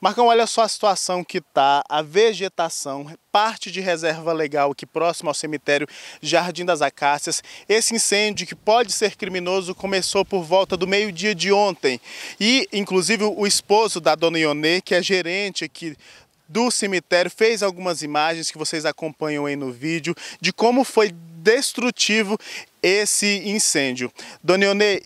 Marcão, olha só a situação que está a vegetação, parte de reserva legal aqui próximo ao cemitério Jardim das Acácias. Esse incêndio, que pode ser criminoso, começou por volta do meio-dia de ontem. E, inclusive, o esposo da dona Ionê, que é gerente aqui do cemitério, fez algumas imagens que vocês acompanham aí no vídeo de como foi destrutivo esse incêndio. Dona Ionê,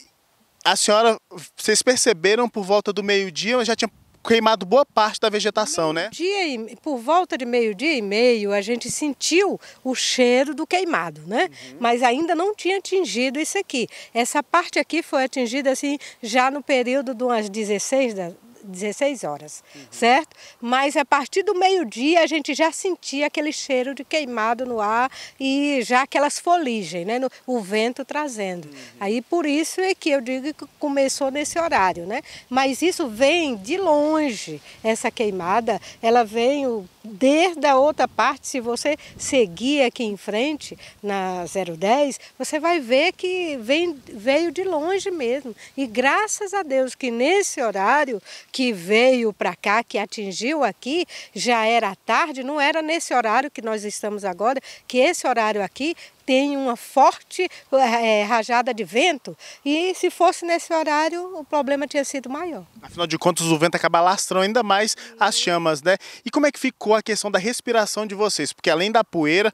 a senhora, vocês perceberam por volta do meio-dia, mas já tinha queimado boa parte da vegetação, né? Dia e, por volta de meio-dia e meio, a gente sentiu o cheiro do queimado, né? Uhum. Mas ainda não tinha atingido isso aqui. Essa parte aqui foi atingida assim já no período de umas 16 da, 16 horas, uhum. certo? Mas a partir do meio-dia a gente já sentia aquele cheiro de queimado no ar e já aquelas foligens, né? O vento trazendo. Uhum. Aí por isso é que eu digo que começou nesse horário, né? Mas isso vem de longe, essa queimada, ela vem desde a outra parte, se você seguir aqui em frente, na 010, você vai ver que vem, veio de longe mesmo. E graças a Deus que nesse horário que veio para cá, que atingiu aqui, já era tarde, não era nesse horário que nós estamos agora, que esse horário aqui tem uma forte é, rajada de vento e se fosse nesse horário o problema tinha sido maior. Afinal de contas o vento acaba lastrando ainda mais as chamas, né? E como é que ficou a questão da respiração de vocês? Porque além da poeira,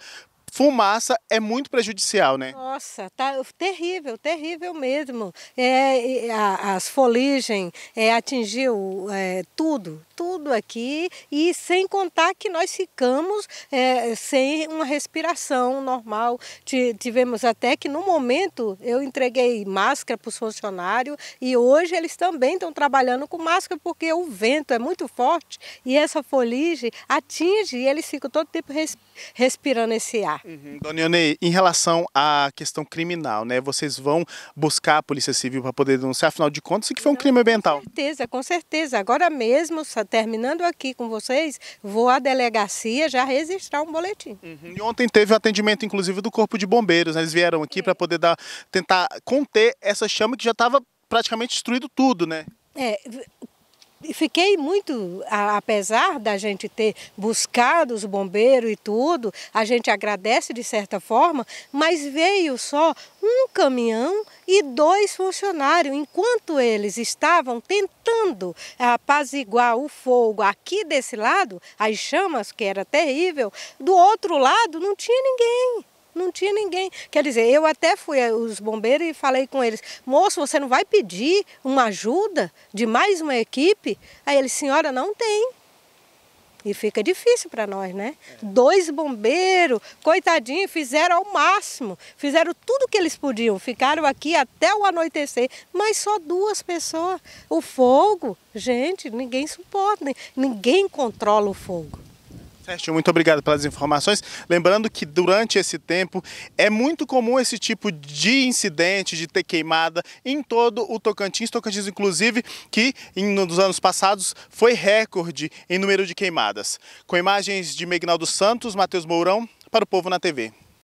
fumaça é muito prejudicial, né? Nossa, tá terrível, terrível mesmo. É, a, as foligens é, atingiu é, tudo, tudo aqui e sem contar que nós ficamos é, sem uma respiração normal. Tivemos até que no momento eu entreguei máscara para os funcionários e hoje eles também estão trabalhando com máscara porque o vento é muito forte e essa foligem atinge e eles ficam todo tempo respirando respirando esse ar. Uhum. Dona Ione, em relação à questão criminal, né? Vocês vão buscar a Polícia Civil para poder denunciar, afinal de contas, isso que foi um crime ambiental. Com certeza, com certeza. Agora mesmo, terminando aqui com vocês, vou à delegacia já registrar um boletim. Uhum. E ontem teve o atendimento, inclusive, do Corpo de Bombeiros, né? Eles vieram aqui é. para poder dar, tentar conter essa chama que já estava praticamente destruído tudo, né? É, fiquei muito, a, apesar da gente ter buscado os bombeiros e tudo, a gente agradece de certa forma, mas veio só um caminhão e dois funcionários. Enquanto eles estavam tentando eh, apaziguar o fogo aqui desse lado, as chamas, que era terrível, do outro lado não tinha ninguém. Não tinha ninguém. Quer dizer, eu até fui aos bombeiros e falei com eles: moço, você não vai pedir uma ajuda de mais uma equipe? Aí ele: senhora, não tem. E fica difícil para nós, né? É. Dois bombeiros, coitadinho, fizeram ao máximo, fizeram tudo que eles podiam, ficaram aqui até o anoitecer, mas só duas pessoas. O fogo, gente, ninguém suporta, ninguém controla o fogo. Certinho, muito obrigado pelas informações. Lembrando que durante esse tempo é muito comum esse tipo de incidente, de ter queimada em todo o Tocantins. Tocantins, inclusive, que nos anos passados foi recorde em número de queimadas. Com imagens de Meginaldo Santos, Matheus Mourão, para o Povo na TV.